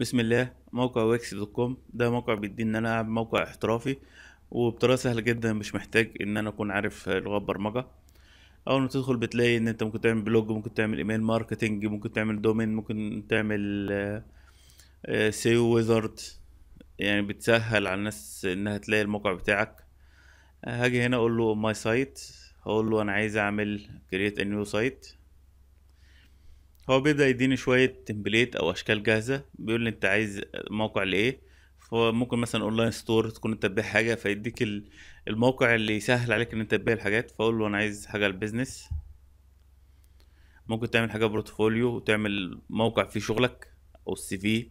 بسم الله موقع ويكس دوت كوم ده موقع بيدي ان انا موقع احترافي وبطريقه سهله جدا مش محتاج ان انا اكون عارف لغات برمجه اول ما تدخل بتلاقي ان انت ممكن تعمل بلوج ممكن تعمل ايميل ماركتنج ممكن تعمل دومين ممكن تعمل آه، سيو ويزارد يعني بتسهل على الناس انها تلاقي الموقع بتاعك آه، هاجي هنا اقول له ماي سايت هقول له انا عايز اعمل كرييت نيو سايت فهو بيبدأ يديني شوية تمبليت أو أشكال جاهزة بيقول لي أنت عايز موقع لإيه فممكن مثلا اونلاين ستور تكون انت تبيع حاجه فيديك الموقع اللي يسهل عليك ان انت تبيع الحاجات فاقول له انا عايز حاجه للبيزنس ممكن تعمل حاجه بورتفوليو وتعمل موقع فيه شغلك او السي في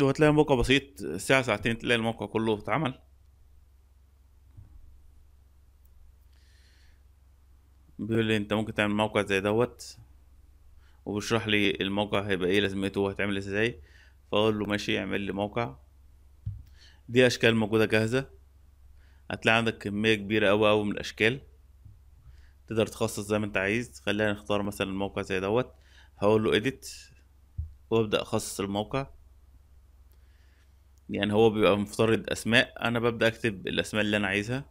وهتلاقي الموقع بسيط ساعه ساعتين تلاقي الموقع كله اتعمل بيقول لي انت ممكن تعمل موقع زي دوت وبيشرح لي الموقع هيبقى ايه لازمته ايه، وهتعمل ازاي فاقول له ماشي اعمل لي موقع دي اشكال موجوده جاهزه هتلاقي عندك كميه كبيره قوي قوي من الاشكال تقدر تخصص زي ما انت عايز خلينا نختار مثلا موقع زي دوت هقول له اديت وابدا اخصص الموقع يعني هو بيبقى مفترض اسماء انا ببدا اكتب الاسماء اللي انا عايزها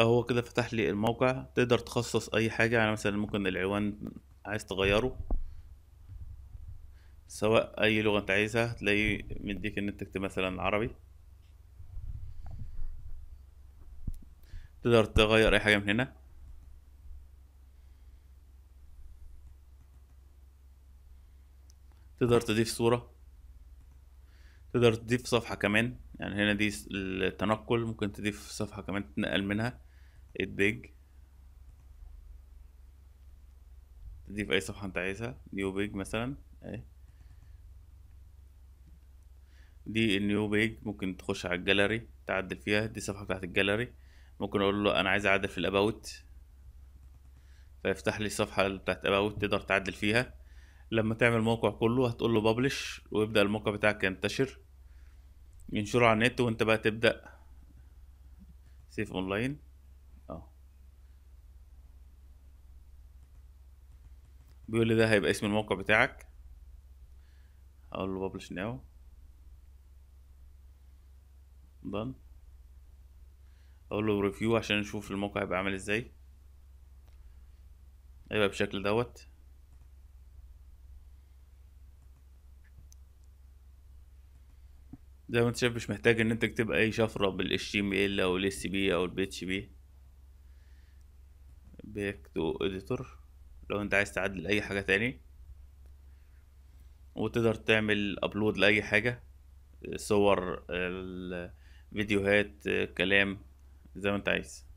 فهو كده فتح لي الموقع تقدر تخصص اي حاجة يعني مثلا ممكن العنوان عايز تغيره سواء اي لغة انت عايزها تلاقيه مديك ان انت تكتب مثلا عربي تقدر تغير اي حاجة من هنا تقدر تضيف صورة تقدر تضيف صفحة كمان يعني هنا دي التنقل ممكن تضيف صفحة كمان تتنقل منها الدج تضيف اي صفحة انت عايزها نيو بيج مثلا اهي دي النيو بيج ممكن تخش على الجاليري تعدل فيها دي الصفحة بتاعت الجاليري ممكن اقول له انا عايز اعدل في الاباوت فيفتح لي الصفحة بتاعت اباوت تقدر تعدل فيها لما تعمل موقع كله هتقول له ببلش ويبدأ الموقع بتاعك ينتشر ينشره على النت وانت بقى تبدأ سيف اونلاين بيقول لي ده هيبقى اسم الموقع بتاعك اقول له ببلش ناو done اقول له ريفيو عشان نشوف الموقع هيبقى عامل ازاي هيبقى بالشكل دوت زي ما انت شايف مش محتاج ان انت تكتب اي شفره بال HTML او ال او او ال PHP بيكتو اديتور لو انت عايز تعدل اي حاجة تاني وتقدر تعمل ابلود لاي حاجة صور فيديوهات كلام زي ما انت عايز